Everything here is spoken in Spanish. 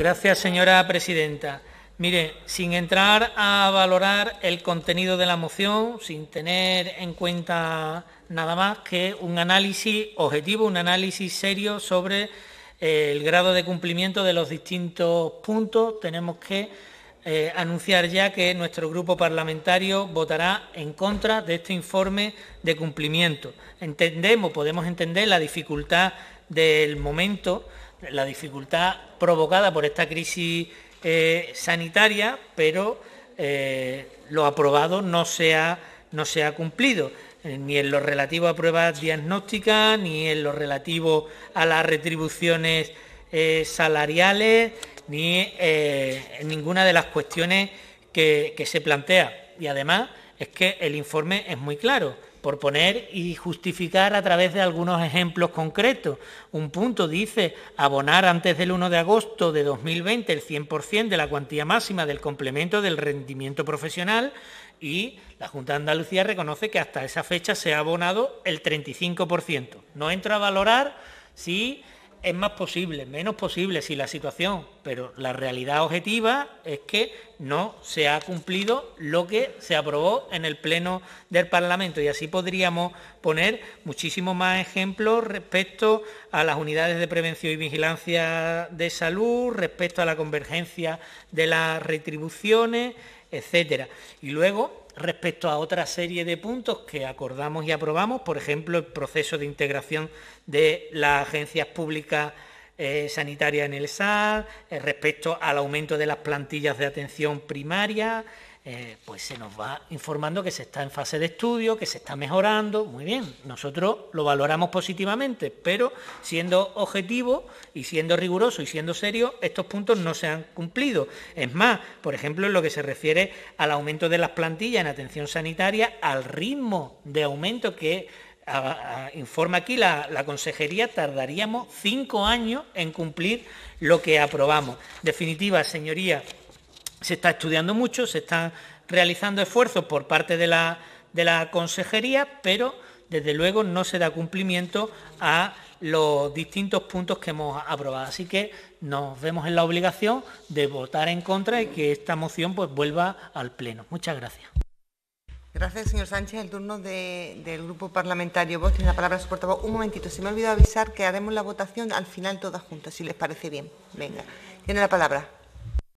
Gracias, señora presidenta. Mire, sin entrar a valorar el contenido de la moción, sin tener en cuenta nada más que un análisis objetivo, un análisis serio sobre eh, el grado de cumplimiento de los distintos puntos, tenemos que eh, anunciar ya que nuestro grupo parlamentario votará en contra de este informe de cumplimiento. Entendemos, podemos entender la dificultad del momento la dificultad provocada por esta crisis eh, sanitaria, pero eh, lo aprobado no se ha, no se cumplido, eh, ni en lo relativo a pruebas diagnósticas, ni en lo relativo a las retribuciones salariales, ni en ninguna de las cuestiones que, que se plantea. Y además, es que el informe es muy claro, por poner y justificar a través de algunos ejemplos concretos. Un punto dice abonar antes del 1 de agosto de 2020 el 100% de la cuantía máxima del complemento del rendimiento profesional y la Junta de Andalucía reconoce que hasta esa fecha se ha abonado el 35%. No entra a valorar si es más posible, menos posible si la situación, pero la realidad objetiva es que no se ha cumplido lo que se aprobó en el Pleno del Parlamento. Y así podríamos poner muchísimos más ejemplos respecto a las unidades de prevención y vigilancia de salud, respecto a la convergencia de las retribuciones etcétera. Y luego, respecto a otra serie de puntos que acordamos y aprobamos, por ejemplo, el proceso de integración de las agencias públicas eh, sanitarias en el SAD, eh, respecto al aumento de las plantillas de atención primaria, eh, pues se nos va informando que se está en fase de estudio, que se está mejorando, muy bien, nosotros lo valoramos positivamente, pero siendo objetivo y siendo riguroso y siendo serio, estos puntos no se han cumplido. Es más, por ejemplo, en lo que se refiere al aumento de las plantillas en atención sanitaria, al ritmo de aumento que informa aquí la, la, consejería, tardaríamos cinco años en cumplir lo que aprobamos. Definitiva, señoría, se está estudiando mucho, se están realizando esfuerzos por parte de la, de la consejería, pero desde luego no se da cumplimiento a los distintos puntos que hemos aprobado. Así que nos vemos en la obligación de votar en contra y que esta moción pues vuelva al Pleno. Muchas gracias. Gracias, señor Sánchez. El turno del Grupo Parlamentario Vos Tiene la palabra su portavoz. Un momentito, se me ha olvidado avisar que haremos la votación al final todas juntas, si les parece bien. Venga, tiene la palabra.